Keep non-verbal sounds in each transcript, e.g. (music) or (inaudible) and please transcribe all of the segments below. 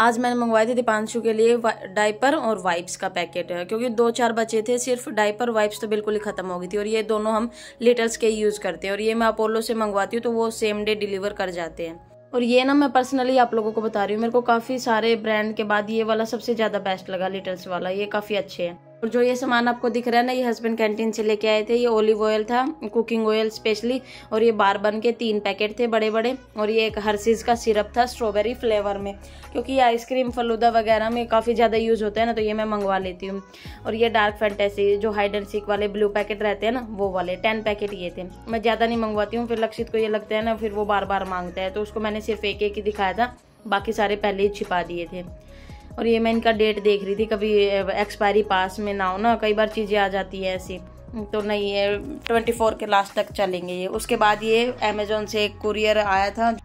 आज मैंने मंगवाए थे दीपांशु के लिए डाइपर और वाइप्स का पैकेट क्योंकि दो चार बचे थे सिर्फ डाइपर वाइप्स तो बिल्कुल ही ख़त्म हो गई थी और ये दोनों हम लिटल्स के यूज़ करते हैं और ये मैं अपोलो से मंगवाती हूँ तो वो सेम डे डिलीवर कर जाते हैं और ये ना मैं पर्सनली आप लोगों को बता रही हूँ मेरे को काफ़ी सारे ब्रांड के बाद ये वाला सबसे ज़्यादा बेस्ट लगा लिटल्स वाला ये काफ़ी अच्छे हैं और जो ये सामान आपको दिख रहा है ना ये हस्बैंड कैंटीन से लेके आए थे ये ओलिव ऑयल था कुकिंग ऑयल स्पेशली और ये बार बन के तीन पैकेट थे बड़े बड़े और ये एक हर्सीज का सिरप था स्ट्रॉबेरी फ्लेवर में क्योंकि ये आइसक्रीम फलूदा वगैरह में काफ़ी ज़्यादा यूज़ होता है ना तो ये मैं मंगवा लेती हूँ और ये डार्क फैंटेसी जो हाइड एंड सीक वाले ब्लू पैकेट रहते हैं ना वो वाले टेन पैकेट ये थे मैं ज़्यादा नहीं मंगवाती हूँ फिर लक्षित को ये लगता है ना फिर वो बार बार मांगता है तो उसको मैंने सिर्फ एक एक ही दिखाया था बाकी सारे पहले ही छिपा दिए थे और ये मैं इनका डेट देख रही थी कभी एक्सपायरी पास में ना हो ना कई बार चीज़ें आ जाती है ऐसी तो नहीं ये ट्वेंटी फोर के लास्ट तक चलेंगे ये उसके बाद ये अमेजोन से एक कुरियर आया था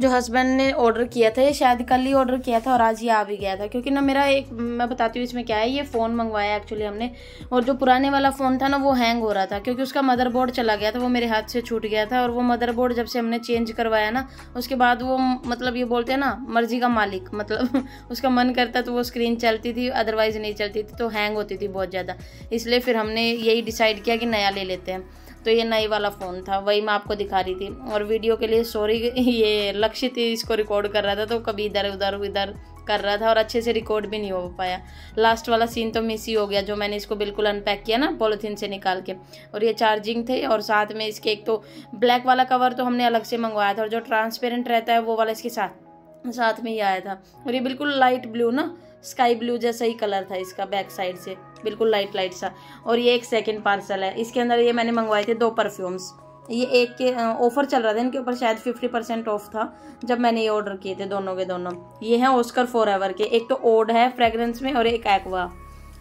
जो हस्बैंड ने ऑर्डर किया था ये शायद कल ही ऑर्डर किया था और आज ये आ भी गया था क्योंकि ना मेरा एक मैं बताती हूँ इसमें क्या है ये फ़ोन मंगवाया एक्चुअली हमने और जो पुराने वाला फ़ोन था ना वो हैंग हो रहा था क्योंकि उसका मदरबोर्ड चला गया था वो मेरे हाथ से छूट गया था और वो मदरबोर्ड जब से हमने चेंज करवाया ना उसके बाद वो मतलब ये बोलते हैं ना मर्जी का मालिक (laughs) मतलब उसका मन करता तो वो स्क्रीन चलती थी अदरवाइज़ नहीं चलती थी तो हैंग होती थी बहुत ज़्यादा इसलिए फिर हमने यही डिसाइड किया कि नया ले लेते हैं तो ये नई वाला फ़ोन था वही मैं आपको दिखा रही थी और वीडियो के लिए सॉरी ये लक्षित इसको रिकॉर्ड कर रहा था तो कभी इधर उधर इधर कर रहा था और अच्छे से रिकॉर्ड भी नहीं हो पाया लास्ट वाला सीन तो मिस ही हो गया जो मैंने इसको बिल्कुल अनपैक किया ना पॉलीथीन से निकाल के और ये चार्जिंग थे और साथ में इसके एक तो ब्लैक वाला कवर तो हमने अलग से मंगवाया था और जो ट्रांसपेरेंट रहता है वो वाला इसके साथ साथ में ही आया था और ये बिल्कुल लाइट ब्लू ना स्काई ब्लू जैसा ही कलर था इसका बैक साइड से बिल्कुल लाइट लाइट सा और ये एक सेकेंड पार्सल है इसके अंदर ये मैंने मंगवाए थे दो परफ्यूम्स ये एक के ऑफर चल रहा था इनके ऊपर शायद फिफ्टी परसेंट ऑफ था जब मैंने ये ऑर्डर किए थे दोनों के दोनों ये हैं ओस्कर फोर एवर के एक तो ओड है फ्रेगरेंस में और एक एक्वा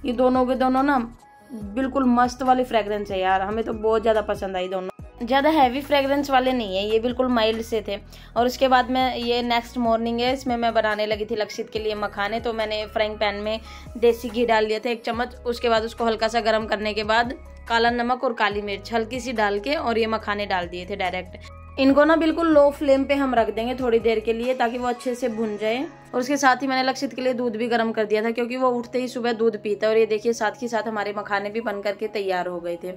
ये दोनों के दोनों ना बिल्कुल मस्त वाली फ्रेगरेंस है यार हमें तो बहुत ज़्यादा पसंद आई दोनों ज़्यादा हैवी फ्रेगरेंस वाले नहीं है ये बिल्कुल माइल्ड से थे और उसके बाद मैं ये नेक्स्ट मॉर्निंग है इसमें मैं बनाने लगी थी लक्षित के लिए मखाने तो मैंने फ्राइंग पैन में देसी घी डाल दिया था एक चम्मच उसके बाद उसको हल्का सा गर्म करने के बाद काला नमक और काली मिर्च हल्की सी डाल के और ये मखाने डाल दिए थे डायरेक्ट इनको ना बिल्कुल लो फ्लेम पे हम रख देंगे थोड़ी देर के लिए ताकि वो अच्छे से भुन जाए और उसके साथ ही मैंने लक्षित के लिए दूध भी गर्म कर दिया था क्योंकि वो उठते ही सुबह दूध पीता और ये देखिए साथ ही साथ हमारे मखाने भी बन करके तैयार हो गए थे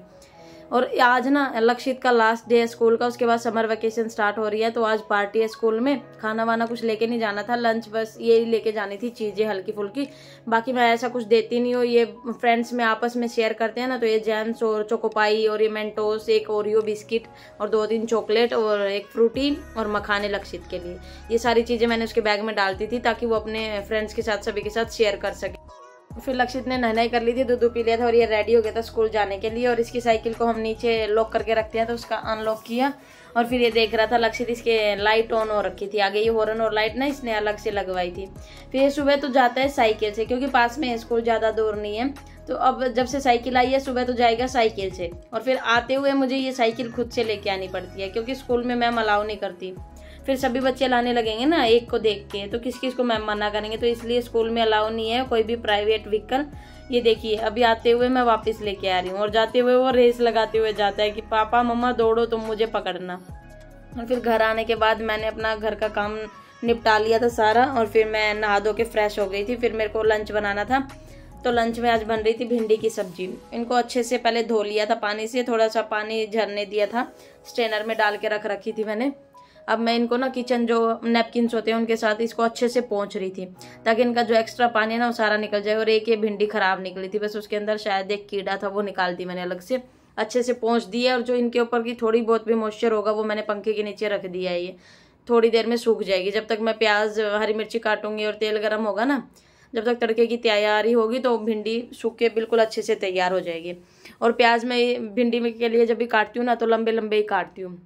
और आज ना लक्षित का लास्ट डे है स्कूल का उसके बाद समर वेकेशन स्टार्ट हो रही है तो आज पार्टी है स्कूल में खाना वाना कुछ लेके नहीं जाना था लंच बस ये लेके जानी थी चीज़ें हल्की फुल्की बाकी मैं ऐसा कुछ देती नहीं हूँ ये फ्रेंड्स में आपस में शेयर करते हैं ना तो ये जेम्स और चोकोपाई और ये मेंटोस एक ओरियो बिस्किट और दो तीन चॉकलेट और एक फ्रूटी और मखाने लक्षित के लिए ये सारी चीज़ें मैंने उसके बैग में डालती थी ताकि वो अपने फ्रेंड्स के साथ सभी के साथ शेयर कर सके फिर लक्षित ने नहनाई कर ली थी दूध पी लिया था और ये रेडी हो गया था स्कूल जाने के लिए और इसकी साइकिल को हम नीचे लॉक करके रखते हैं तो उसका अनलॉक किया और फिर ये देख रहा था लक्षित इसके लाइट ऑन हो रखी थी आगे ये हॉर्न और लाइट ना इसने अलग से लगवाई थी फिर ये सुबह तो जाता है साइकिल से क्योंकि पास में स्कूल ज़्यादा दूर नहीं है तो अब जब से साइकिल आई है सुबह तो जाएगा साइकिल से और फिर आते हुए मुझे ये साइकिल खुद से लेके आनी पड़ती है क्योंकि स्कूल में मैम अलाउ नहीं करती फिर सभी बच्चे लाने लगेंगे ना एक को देख के तो किस किस को मैम मना करेंगे तो इसलिए स्कूल में अलाउ नहीं है कोई भी प्राइवेट व्हीकल ये देखिए अभी आते हुए मैं वापस लेके आ रही हूँ और जाते हुए वो रेस लगाते हुए जाता है कि पापा मम्मा दौड़ो तुम मुझे पकड़ना और फिर घर आने के बाद मैंने अपना घर का काम निपटा लिया था सारा और फिर मैं नहा धो के फ्रेश हो गई थी फिर मेरे को लंच बनाना था तो लंच में आज बन रही थी भिंडी की सब्जी इनको अच्छे से पहले धो लिया था पानी से थोड़ा सा पानी झरने दिया था स्ट्रेनर में डाल के रख रखी थी मैंने अब मैं इनको ना किचन जो नेपकिनस होते हैं उनके साथ इसको अच्छे से पहुँच रही थी ताकि इनका जो एक्स्ट्रा पानी है ना वो सारा निकल जाए और एक ये भिंडी खराब निकली थी बस उसके अंदर शायद एक कीड़ा था वो निकाल दी मैंने अलग से अच्छे से पहुँच दी है और जो इनके ऊपर की थोड़ी बहुत भी मॉइस्चर होगा वो मैंने पंखे के नीचे रख दिया है ये थोड़ी देर में सूख जाएगी जब तक मैं प्याज हरी मिर्ची काटूंगी और तेल गर्म होगा ना जब तक तड़के की तैयारी होगी तो भिंडी सूख के बिल्कुल अच्छे से तैयार हो जाएगी और प्याज मैं भिंडी के लिए जब भी काटती हूँ ना तो लंबे लंबे ही काटती हूँ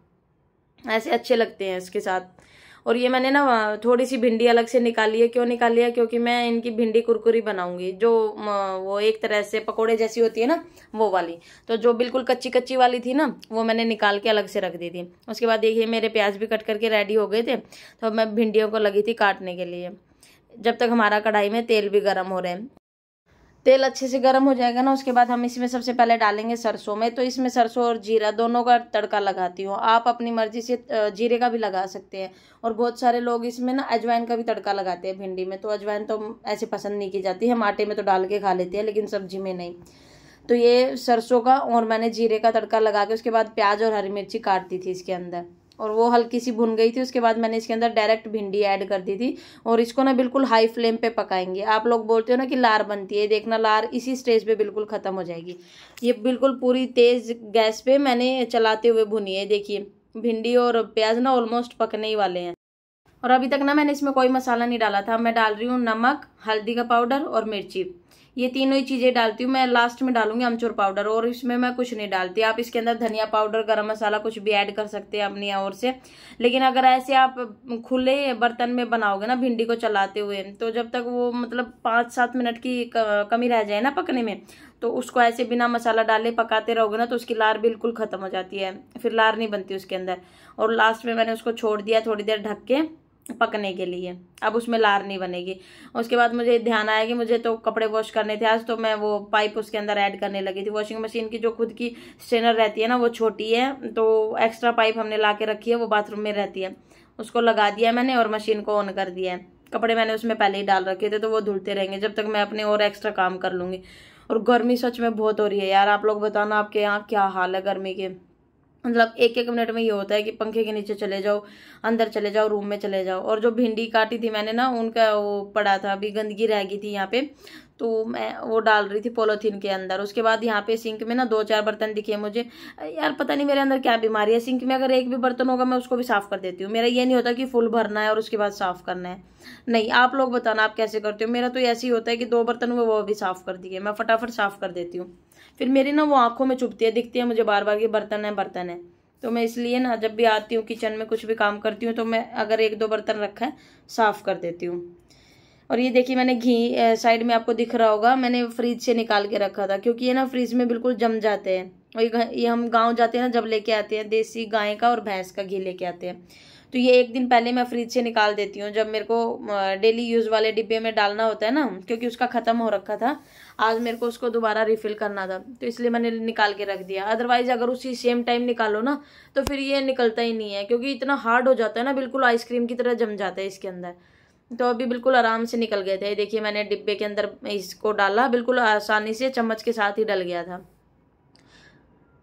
ऐसे अच्छे लगते हैं इसके साथ और ये मैंने ना थोड़ी सी भिंडी अलग से निकाली है क्यों निकाली है क्योंकि मैं इनकी भिंडी कुरकुरी बनाऊंगी जो वो एक तरह से पकोड़े जैसी होती है ना वो वाली तो जो बिल्कुल कच्ची कच्ची वाली थी ना वो मैंने निकाल के अलग से रख दी थी उसके बाद देखिए मेरे प्याज भी कट करके रेडी हो गए थे तो मैं भिंडियों को लगी थी काटने के लिए जब तक हमारा कढ़ाई में तेल भी गर्म हो रहे हैं तेल अच्छे से गर्म हो जाएगा ना उसके बाद हम इसमें सबसे पहले डालेंगे सरसों में तो इसमें सरसों और जीरा दोनों का तड़का लगाती हूँ आप अपनी मर्जी से जीरे का भी लगा सकते हैं और बहुत सारे लोग इसमें ना अजवाइन का भी तड़का लगाते हैं भिंडी में तो अजवाइन तो ऐसे पसंद नहीं की जाती हम आटे में तो डाल के खा लेते हैं लेकिन सब्जी में नहीं तो ये सरसों का और मैंने जीरे का तड़का लगा के उसके बाद प्याज और हरी मिर्ची काटती थी इसके अंदर और वो हल्की सी भुन गई थी उसके बाद मैंने इसके अंदर डायरेक्ट भिंडी ऐड कर दी थी और इसको ना बिल्कुल हाई फ्लेम पे पकाएंगे आप लोग बोलते हो ना कि लार बनती है देखना लार इसी स्टेज पे बिल्कुल ख़त्म हो जाएगी ये बिल्कुल पूरी तेज़ गैस पे मैंने चलाते हुए भुनी है देखिए भिंडी और प्याज ना ऑलमोस्ट पकने ही वाले हैं और अभी तक ना मैंने इसमें कोई मसाला नहीं डाला था मैं डाल रही हूँ नमक हल्दी का पाउडर और मिर्ची ये तीनों ही चीज़ें डालती हूँ मैं लास्ट में डालूंगी अमचूर पाउडर और इसमें मैं कुछ नहीं डालती आप इसके अंदर धनिया पाउडर गर्म मसाला कुछ भी ऐड कर सकते हैं अपनी और से लेकिन अगर ऐसे आप खुले बर्तन में बनाओगे ना भिंडी को चलाते हुए तो जब तक वो मतलब पाँच सात मिनट की कमी रह जाए ना पकने में तो उसको ऐसे बिना मसाला डाले पकाते रहोगे ना तो उसकी लार बिल्कुल ख़त्म हो जाती है फिर लार नहीं बनती उसके अंदर और लास्ट में मैंने उसको छोड़ दिया थोड़ी देर ढक के पकने के लिए अब उसमें लार नहीं बनेगी उसके बाद मुझे ध्यान आया कि मुझे तो कपड़े वॉश करने थे आज तो मैं वो पाइप उसके अंदर ऐड करने लगी थी वॉशिंग मशीन की जो खुद की स्ट्रेनर रहती है ना वो छोटी है तो एक्स्ट्रा पाइप हमने ला के रखी है वो बाथरूम में रहती है उसको लगा दिया मैंने और मशीन को ऑन कर दिया है कपड़े मैंने उसमें पहले ही डाल रखे थे तो वो धुलते रहेंगे जब तक मैं अपने और एक्स्ट्रा काम कर लूँगी और गर्मी सच में बहुत हो रही है यार आप लोग बताना आपके यहाँ क्या हाल है गर्मी के मतलब एक एक मिनट में ये होता है कि पंखे के नीचे चले जाओ अंदर चले जाओ रूम में चले जाओ और जो भिंडी काटी थी मैंने ना उनका वो पड़ा था अभी गंदगी रह गई थी यहाँ पे तो मैं वो डाल रही थी पोलोथीन के अंदर उसके बाद यहाँ पे सिंक में ना दो चार बर्तन दिखे मुझे यार पता नहीं मेरे अंदर क्या बीमारी है सिंक में अगर एक भी बर्तन होगा मैं उसको भी साफ़ कर देती हूँ मेरा ये नहीं होता कि फुल भरना है और उसके बाद साफ़ करना है नहीं आप लोग बताना आप कैसे करते हो मेरा तो ऐसे ही होता है कि दो बर्तन हुए वो भी साफ़ कर दिए मैं फटाफट साफ़ कर देती हूँ फिर मेरी ना वो आँखों में चुपती है दिखती है मुझे बार बार ये बर्तन है बर्तन है तो मैं इसलिए ना जब भी आती हूँ किचन में कुछ भी काम करती हूँ तो मैं अगर एक दो बर्तन रखा है साफ़ कर देती हूँ और ये देखिए मैंने घी साइड में आपको दिख रहा होगा मैंने फ्रिज से निकाल के रखा था क्योंकि ये ना फ्रिज में बिल्कुल जम जाते हैं और ये हम गांव जाते हैं ना जब लेके आते हैं देसी गाय का और भैंस का घी लेके आते हैं तो ये एक दिन पहले मैं फ्रिज से निकाल देती हूँ जब मेरे को डेली यूज़ वाले डिब्बे में डालना होता है ना क्योंकि उसका ख़त्म हो रखा था आज मेरे को उसको दोबारा रिफ़िल करना था तो इसलिए मैंने निकाल के रख दिया अदरवाइज़ अगर उसी सेम टाइम निकालो ना तो फिर ये निकलता ही नहीं है क्योंकि इतना हार्ड हो जाता है ना बिल्कुल आइसक्रीम की तरह जम जाता है इसके अंदर तो अभी बिल्कुल आराम से निकल गए थे देखिए मैंने डिब्बे के अंदर इसको डाला बिल्कुल आसानी से चम्मच के साथ ही डल गया था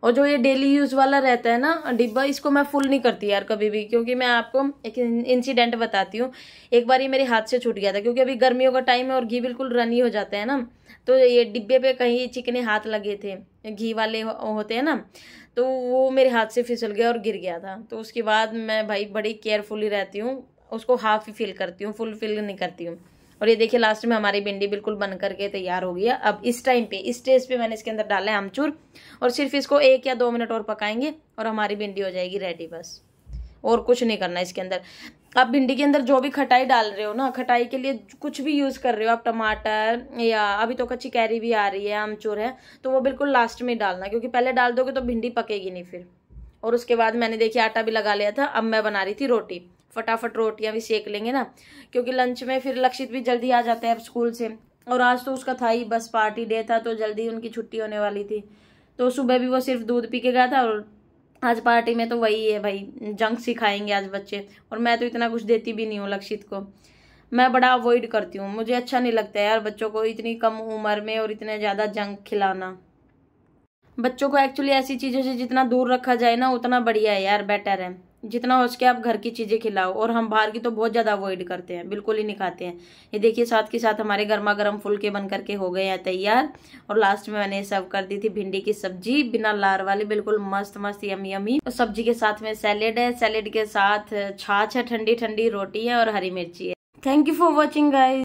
और जो ये डेली यूज़ वाला रहता है ना डिब्बा इसको मैं फुल नहीं करती यार कभी भी क्योंकि मैं आपको एक इंसिडेंट बताती हूँ एक बार ये मेरे हाथ से छूट गया था क्योंकि अभी गर्मियों का टाइम है और घी बिल्कुल रनी हो जाता है ना तो ये डिब्बे पे कहीं चिकने हाथ लगे थे घी वाले हो, होते हैं ना तो वो मेरे हाथ से फिसल गया और गिर गया था तो उसके बाद मैं भाई बड़ी केयरफुली रहती हूँ उसको हाफ ही फिल करती हूँ फुल फिल नहीं करती हूँ और ये देखिए लास्ट में हमारी भिंडी बिल्कुल बन करके तैयार हो गई है अब इस टाइम पे इस स्टेज पे मैंने इसके अंदर डाला है आमचूर और सिर्फ इसको एक या दो मिनट और पकाएंगे और हमारी भिंडी हो जाएगी रेडी बस और कुछ नहीं करना इसके अंदर आप भिंडी के अंदर जो भी खटाई डाल रहे हो ना खटाई के लिए कुछ भी यूज़ कर रहे हो आप टमाटर या अभी तो कच्ची कैरी भी आ रही है आमचूर है तो वो बिल्कुल लास्ट में डालना क्योंकि पहले डाल दोगे तो भिंडी पकेगी नहीं फिर और उसके बाद मैंने देखिए आटा भी लगा लिया था अब मैं बना रही थी रोटी फटाफट रोटियां भी सेक लेंगे ना क्योंकि लंच में फिर लक्षित भी जल्दी आ हैं अब स्कूल से और आज तो उसका था ही बस पार्टी डे था तो जल्दी उनकी छुट्टी होने वाली थी तो सुबह भी वो सिर्फ दूध पी के गया था और आज पार्टी में तो वही है भाई जंक सिखाएंगे आज बच्चे और मैं तो इतना कुछ देती भी नहीं हूँ लक्षित को मैं बड़ा अवॉइड करती हूँ मुझे अच्छा नहीं लगता है यार बच्चों को इतनी कम उम्र में और इतने ज़्यादा जंक खिलाना बच्चों को एक्चुअली ऐसी चीज़ों से जितना दूर रखा जाए ना उतना बढ़िया है यार बेटर है जितना हो सके आप घर की चीज़ें खिलाओ और हम बाहर की तो बहुत ज़्यादा अवॉइड करते हैं बिल्कुल ही नहीं खाते हैं ये देखिए साथ के साथ हमारे गर्मा गर्म फुलके बन करके हो गए हैं तैयार और लास्ट में मैंने सर्व कर दी थी भिंडी की सब्जी बिना लार वाली बिल्कुल मस्त मस्त यमी यमी और सब्जी के साथ में सैलेड है सैलेड के साथ छाछ है ठंडी ठंडी रोटी है और हरी मिर्ची है thank you for watching guys